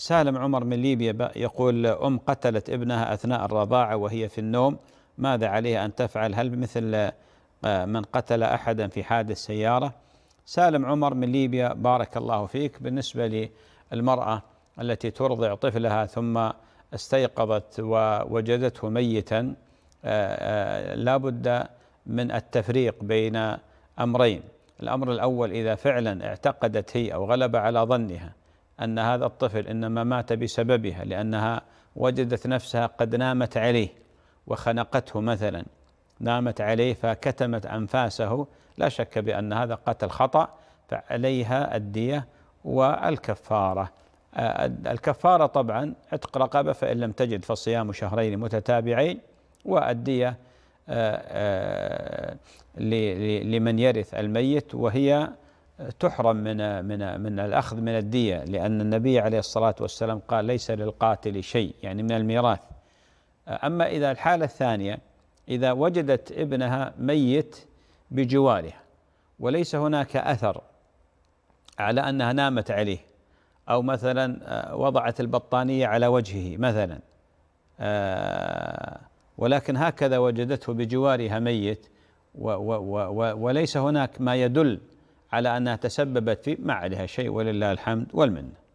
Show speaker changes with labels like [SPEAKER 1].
[SPEAKER 1] سالم عمر من ليبيا يقول أم قتلت ابنها أثناء الرضاعة وهي في النوم ماذا عليها أن تفعل هل مثل آه، من قتل أحدا في حادث سيارة سالم عمر من ليبيا بارك الله فيك بالنسبة للمرأة التي ترضع طفلها ثم استيقظت ووجدته ميتا آه، آه، لا بد من التفريق بين أمرين الأمر الأول إذا فعلا اعتقدت هي أو غلب على ظنها أن هذا الطفل إنما مات بسببها لأنها وجدت نفسها قد نامت عليه وخنقته مثلا نامت عليه فكتمت أنفاسه لا شك بأن هذا قتل خطأ فعليها الدية والكفارة آه، الكفارة طبعا عتق رقبة فإن لم تجد فصيام شهرين متتابعين والدية آه، آه، لمن يرث الميت وهي تحرم من من من الاخذ من الديه لان النبي عليه الصلاه والسلام قال ليس للقاتل شيء يعني من الميراث اما اذا الحاله الثانيه اذا وجدت ابنها ميت بجوارها وليس هناك اثر على انها نامت عليه او مثلا آه، وضعت البطانيه على وجهه مثلا آه، ولكن هكذا وجدته بجوارها ميت وليس هناك ما يدل على أنها تسببت في ما عليها شيء ولله الحمد والمنة